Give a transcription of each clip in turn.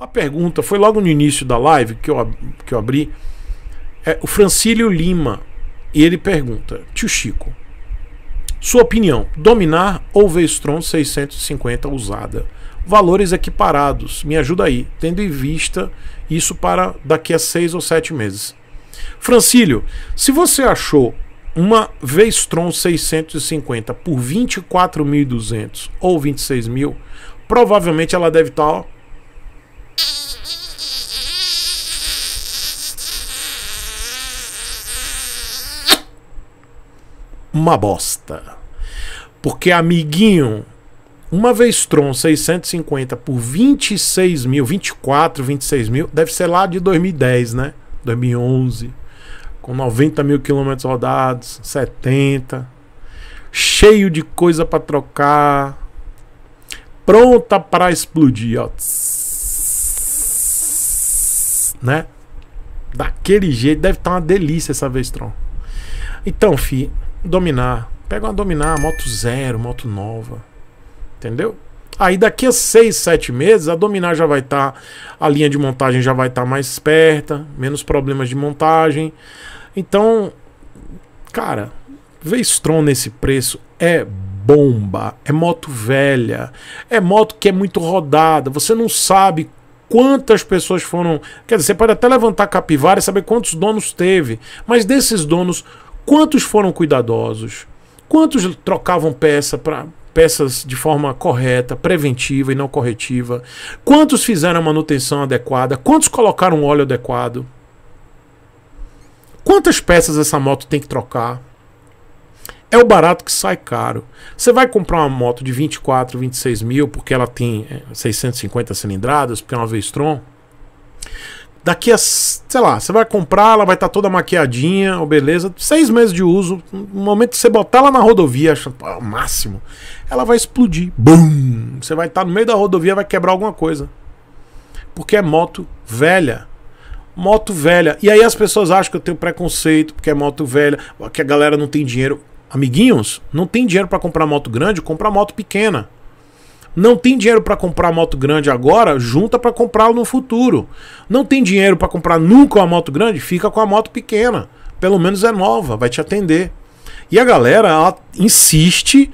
A pergunta foi logo no início da live que eu, que eu abri. É, o Francílio Lima. E ele pergunta: Tio Chico, sua opinião, dominar ou Vestron 650 usada? Valores equiparados, me ajuda aí, tendo em vista isso para daqui a seis ou sete meses. Francílio, se você achou uma Vestron 650 por 24.200 ou 26 mil, provavelmente ela deve estar uma bosta. Porque, amiguinho, uma vez Tron 650 por 26 mil, 24, 26 mil, deve ser lá de 2010, né? 2011. Com 90 mil quilômetros rodados, 70. Cheio de coisa para trocar. Pronta para explodir, ó né? Daquele jeito, deve estar tá uma delícia essa Vestron. Então, fi, dominar. Pega uma dominar, moto zero, moto nova. Entendeu? Aí daqui a 6, 7 meses, a dominar já vai estar. Tá, a linha de montagem já vai estar tá mais esperta, menos problemas de montagem. Então, cara, Vestron nesse preço é bomba, é moto velha, é moto que é muito rodada. Você não sabe quantas pessoas foram. Quer dizer, você pode até levantar capivara e saber quantos donos teve, mas desses donos, quantos foram cuidadosos? Quantos trocavam peça para peças de forma correta, preventiva e não corretiva? Quantos fizeram a manutenção adequada? Quantos colocaram óleo adequado? Quantas peças essa moto tem que trocar? é o barato que sai caro. Você vai comprar uma moto de 24, 26 mil, porque ela tem 650 é, cilindradas, porque é uma Vestron. Daqui a, sei lá, você vai comprar, ela vai estar tá toda maquiadinha, ou beleza, seis meses de uso, no momento que você botar ela na rodovia, é o máximo, ela vai explodir. Bum! Você vai estar tá no meio da rodovia, vai quebrar alguma coisa. Porque é moto velha moto velha. E aí as pessoas acham que eu tenho preconceito porque é moto velha, que a galera não tem dinheiro. Amiguinhos, não tem dinheiro para comprar moto grande, compra moto pequena. Não tem dinheiro para comprar moto grande agora, junta para comprar no futuro. Não tem dinheiro para comprar nunca uma moto grande, fica com a moto pequena. Pelo menos é nova, vai te atender. E a galera insiste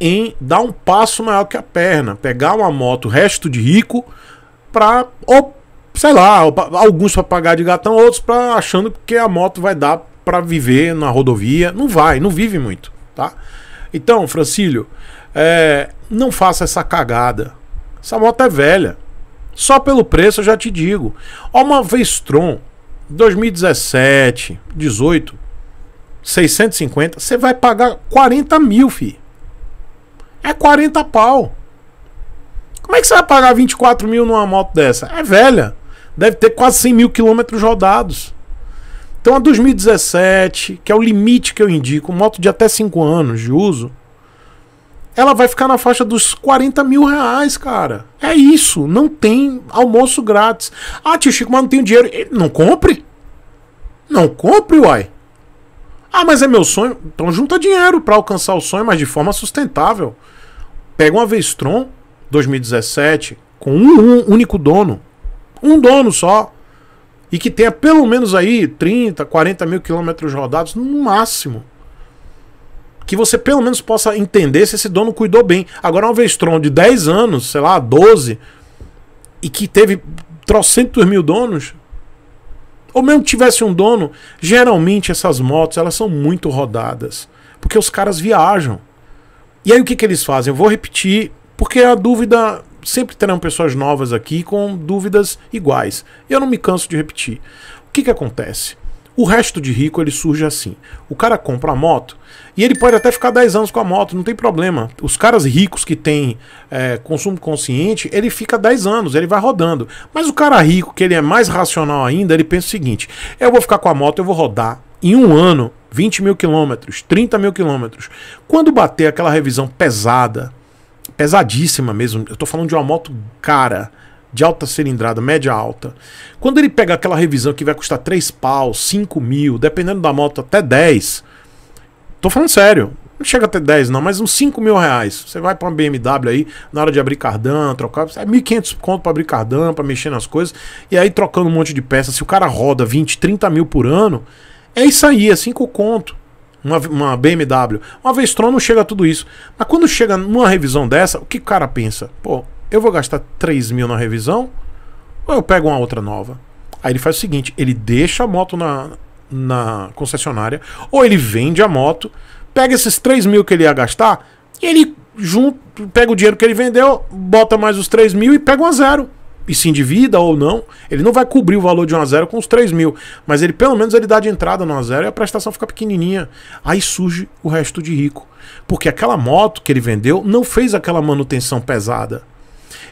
em dar um passo maior que a perna, pegar uma moto resto de rico para ou sei lá, alguns para pagar de gatão, outros para achando que a moto vai dar para viver na rodovia. Não vai, não vive muito, tá? Então, Francílio, é, não faça essa cagada. Essa moto é velha. Só pelo preço eu já te digo. Ó, uma Vestron 2017, 18, 650, você vai pagar 40 mil, fi. É 40 pau. Como é que você vai pagar 24 mil numa moto dessa? É velha. Deve ter quase 100 mil quilômetros rodados. Então a 2017, que é o limite que eu indico, moto de até 5 anos de uso, ela vai ficar na faixa dos 40 mil reais, cara. É isso, não tem almoço grátis. Ah, tio Chico, mas não tenho dinheiro. Eh, não compre. Não compre, uai. Ah, mas é meu sonho. Então junta dinheiro para alcançar o sonho, mas de forma sustentável. Pega uma Vestron 2017 com um, um único dono. Um dono só. E que tenha pelo menos aí 30, 40 mil quilômetros rodados no máximo. Que você pelo menos possa entender se esse dono cuidou bem. Agora, um Vestron de 10 anos, sei lá, 12, e que teve trocentos mil donos, ou mesmo tivesse um dono, geralmente essas motos elas são muito rodadas, porque os caras viajam. E aí o que, que eles fazem? Eu vou repetir, porque a dúvida sempre terão pessoas novas aqui com dúvidas iguais. Eu não me canso de repetir. O que, que acontece? O resto de rico ele surge assim. O cara compra a moto e ele pode até ficar 10 anos com a moto, não tem problema. Os caras ricos que têm é, consumo consciente, ele fica 10 anos, ele vai rodando. Mas o cara rico, que ele é mais racional ainda, ele pensa o seguinte: eu vou ficar com a moto, eu vou rodar em um ano 20 mil quilômetros, 30 mil quilômetros. Quando bater aquela revisão pesada, pesadíssima mesmo. Eu tô falando de uma moto cara, de alta cilindrada, média alta. Quando ele pega aquela revisão que vai custar 3 pau, 5 mil, dependendo da moto, até 10. Tô falando sério. Não chega até 10, não, mas uns 5 mil reais. Você vai pra uma BMW aí, na hora de abrir cardan, trocar. É 1.500 conto pra abrir cardan, pra mexer nas coisas. E aí trocando um monte de peça. Se o cara roda 20, 30 mil por ano, é isso aí, é 5 conto uma, uma BMW. Uma Vestron não chega a tudo isso. Mas quando chega numa revisão dessa, o que o cara pensa? Pô, eu vou gastar 3 mil na revisão ou eu pego uma outra nova? Aí ele faz o seguinte: ele deixa a moto na, na concessionária, ou ele vende a moto, pega esses 3 mil que ele ia gastar, e ele junto, pega o dinheiro que ele vendeu, bota mais os 3 mil e pega uma zero e se endivida ou não, ele não vai cobrir o valor de 1 a 0 com os 3 mil, mas ele pelo menos ele dá de entrada no 1 a 0 e a prestação fica pequenininha. Aí surge o resto de rico, porque aquela moto que ele vendeu não fez aquela manutenção pesada.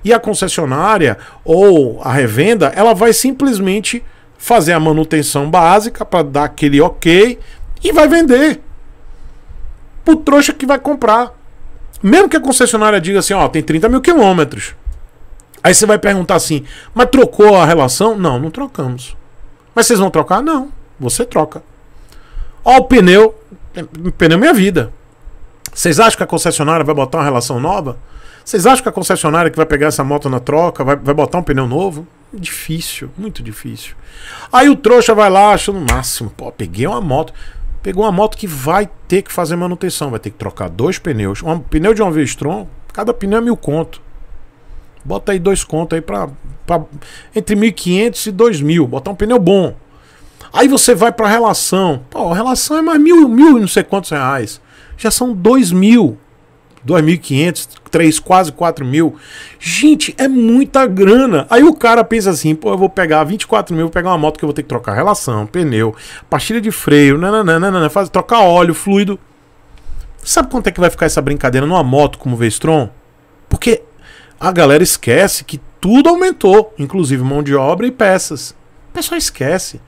E a concessionária ou a revenda, ela vai simplesmente fazer a manutenção básica para dar aquele OK e vai vender o trouxa que vai comprar. Mesmo que a concessionária diga assim, ó, tem 30 mil quilômetros. Aí você vai perguntar assim: mas trocou a relação? Não, não trocamos. Mas vocês vão trocar? Não, você troca. Ó, o pneu. pneu é minha vida. Vocês acham que a concessionária vai botar uma relação nova? Vocês acham que a concessionária que vai pegar essa moto na troca vai, vai botar um pneu novo? Difícil, muito difícil. Aí o trouxa vai lá, achando no máximo. Pô, peguei uma moto. Pegou uma moto que vai ter que fazer manutenção. Vai ter que trocar dois pneus. Um pneu de uma Vestron, cada pneu é mil conto. Bota aí dois contos aí para entre 1.500 e 2.000. Botar um pneu bom. Aí você vai para relação. Pô, a relação é mais mil, mil e não sei quantos reais. Já são 2.000. 2.500, 3, quase 4 mil. Gente, é muita grana. Aí o cara pensa assim, pô, eu vou pegar 24 mil, vou pegar uma moto que eu vou ter que trocar relação, pneu, pastilha de freio, nananana, faz, trocar óleo, fluido. Sabe quanto é que vai ficar essa brincadeira numa moto como o Vestron? Porque a galera esquece que tudo aumentou, inclusive mão de obra e peças. O pessoal esquece.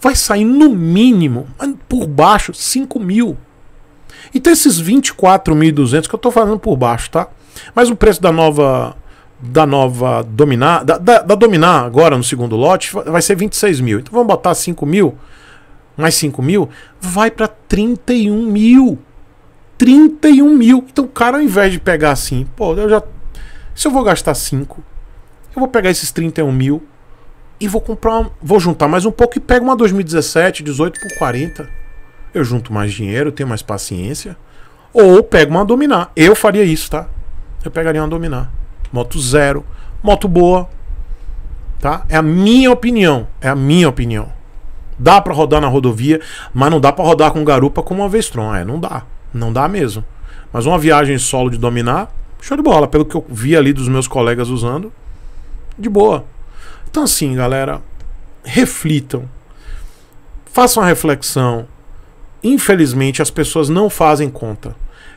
Vai sair no mínimo, por baixo, 5 mil. Então esses 24.200 que eu estou falando por baixo, tá? Mas o preço da nova da nova dominar, da, da, da, dominar agora no segundo lote vai ser 26 mil. Então vamos botar 5 mil, mais 5 mil, vai para 31 mil. 31 mil. Então o cara, ao invés de pegar assim, pô, eu já se eu vou gastar 5, eu vou pegar esses 31 mil e vou comprar. vou juntar mais um pouco e pego uma 2017, 18 por 40. Eu junto mais dinheiro, tenho mais paciência. Ou pego uma dominar. Eu faria isso, tá? Eu pegaria uma dominar. Moto zero. Moto boa. Tá? É a minha opinião. É a minha opinião. Dá para rodar na rodovia, mas não dá para rodar com garupa como uma Vestron. É, não dá. Não dá mesmo. Mas uma viagem solo de dominar, Show de bola, pelo que eu vi ali dos meus colegas usando, de boa. Então, assim, galera, reflitam, façam a reflexão. Infelizmente, as pessoas não fazem conta.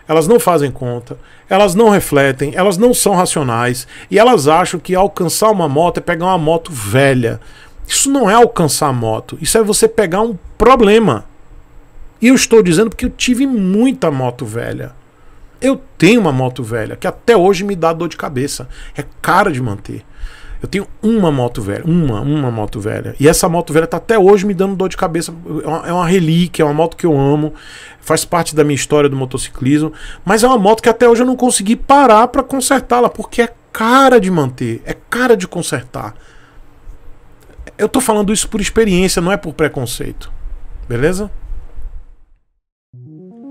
Elas não fazem conta, elas não refletem, elas não são racionais e elas acham que alcançar uma moto é pegar uma moto velha. Isso não é alcançar a moto, isso é você pegar um problema. E eu estou dizendo porque eu tive muita moto velha. Eu tenho uma moto velha que até hoje me dá dor de cabeça. É cara de manter. Eu tenho uma moto velha, uma, uma moto velha. E essa moto velha tá até hoje me dando dor de cabeça. É uma, é uma relíquia, é uma moto que eu amo, faz parte da minha história do motociclismo, mas é uma moto que até hoje eu não consegui parar para consertá-la, porque é cara de manter, é cara de consertar. Eu tô falando isso por experiência, não é por preconceito. Beleza?